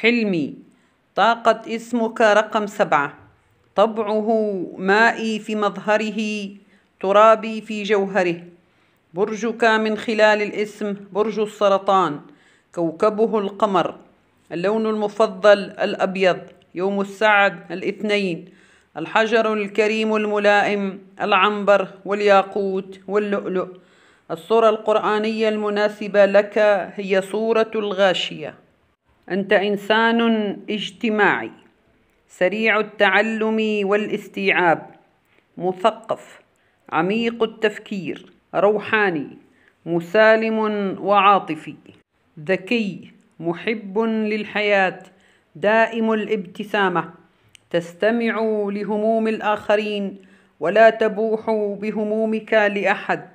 حلمي طاقة اسمك رقم سبعة طبعه مائي في مظهره ترابي في جوهره برجك من خلال الاسم برج السرطان كوكبه القمر اللون المفضل الأبيض يوم السعد الاثنين الحجر الكريم الملائم العنبر والياقوت واللؤلؤ الصورة القرآنية المناسبة لك هي صورة الغاشية أنت إنسان اجتماعي سريع التعلم والاستيعاب مثقف عميق التفكير روحاني مسالم وعاطفي ذكي محب للحياة دائم الابتسامة تستمع لهموم الآخرين ولا تبوح بهمومك لأحد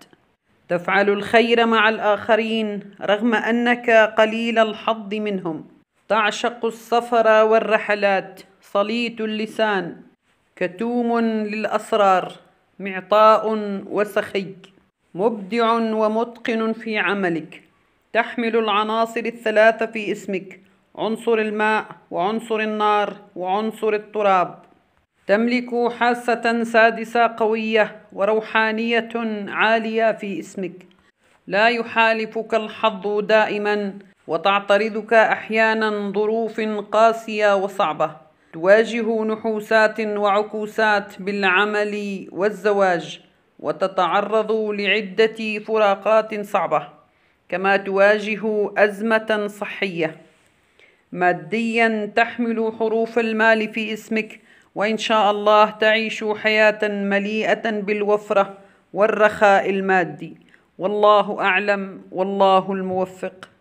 تفعل الخير مع الآخرين رغم أنك قليل الحظ منهم تعشق السفر والرحلات صليت اللسان كتوم للأسرار معطاء وسخي مبدع ومتقن في عملك تحمل العناصر الثلاثة في اسمك عنصر الماء وعنصر النار وعنصر التراب تملك حاسة سادسة قوية وروحانية عالية في اسمك لا يحالفك الحظ دائما وتعترضك احيانا ظروف قاسيه وصعبه تواجه نحوسات وعكوسات بالعمل والزواج وتتعرض لعده فراقات صعبه كما تواجه ازمه صحيه ماديا تحمل حروف المال في اسمك وان شاء الله تعيش حياه مليئه بالوفره والرخاء المادي والله اعلم والله الموفق